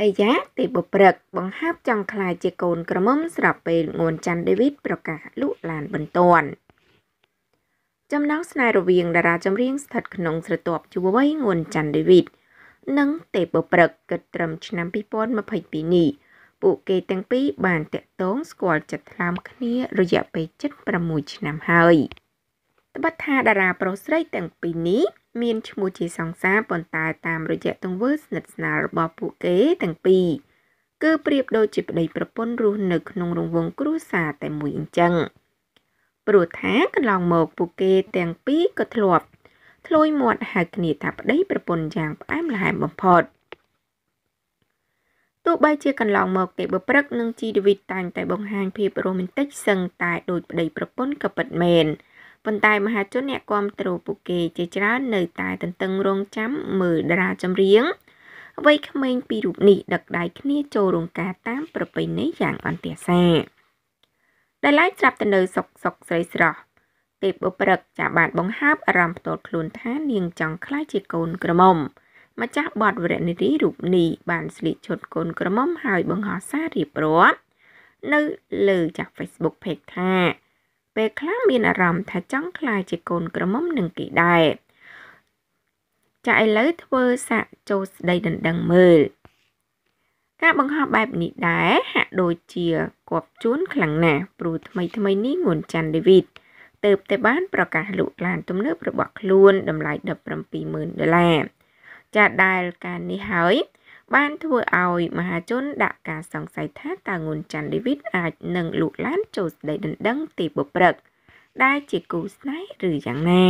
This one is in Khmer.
អាយ៉ាទីបព្រឹកបង្ហើបចង់ខ្លាយជាកូនក្រមុំស្រាប់ពេលងួនច័ន្ទដេវីតប្រកាសលក់ឡានបន្ទាន់ចំណងស្នេហ៍រវាងតារាចម្រៀងស្ថិតក្នុងស្រទាប់យុវវ័យងួនច័ន្ទដេវីតនិង ទេពព្រឹកគិតត្រឹមឆ្នាំ2022នេះ ពួកគេទាំងពីរបានតាក់ទងស្គាល់ចិត្តថ្លើមគ្នារយៈពេល76ឆ្នាំហើយត្បិតថាតារាប្រុសស្រីទាំងពីរនេះមានឈ្មោះជាសង្សារប៉ុន្តែតាមរយៈទង្វើស្និទ្ធស្នាលរបស់ពួកគេទាំងពីរគឺប្រៀបដូចជាប្តីប្រពន្ធរស់នៅក្នុងរង្វង់គ្រួសារតែមួយអញ្ចឹងព្រោះថាកន្លងមកពួកគេទាំងពីរក៏ធ្លាប់ធ្លួយមាត់ហៅគ្នាថាប្តីប្រពន្ធយ៉ាងផ្អែមល្ហែមបំផុតទោះបីជាកន្លងមកទេបើព្រឹកនឹងជីដេវីតតែងតែបង្ហាញភាពរ៉ូមែនទិកសឹងតែដូចប្តីប្រពន្ធក៏ពិតមែនប៉ុន្តែមហាជនអ្នកគ្រប់គ្រងពួកគេជាច្រើននៅតែទន្ទឹងរង់ចាំមើលតារាចម្រៀងវ័យក្មេងពីររូបនេះដឹកដៃគ្នា ចូលរោងការតាម ប្រពៃណីយ៉ាងអន្តរសាដែលឡាយត្រាប់ទៅនៅសុកសុកស្រីស្រស់ពេលបុព្រឹកចាបានបង្ហើបអារម្មណ៍ផ្ទាល់ខ្លួនថា នាងចង់ខ្លាចជាកូនក្រមុំ ម្ចាស់បតវរនារីរូបនេះបានស្លៀកឈុតកូនក្រមុំហើយបង្ហោះសាររៀបរាប់នៅលើចាស់ Facebook Page ថាពេលខ្លះមានអារម្មណ៍ថាចង់ខ្លាយជាកូនក្រមុំនឹងគេដែរចាឥឡូវធ្វើសាកចូលស្ដីដណ្ដឹងមើលការបង្ហោះបែបនេះដែរហាក់ដូចជាគប់ជួនខ្លាំងណាស់ព្រោះថ្មីថ្មីនេះងួនច័ន្ទដេវីតទៅតែបានប្រកាសលក់ឡាន ទំនើបរបស់ខ្លួនតម្លៃ170,000ដុល្លារចាដែលការនេះហើយបានធ្វើឲ្យមហាជនដាក់ការសង្ស័យថាតើងួនច័ន្ទដេវីតអាចនឹងលូកឡានចូលស្ដីដណ្ដឹងទេពព្រឹកដែលជាគូស្នេហ៍ឬយ៉ាងណា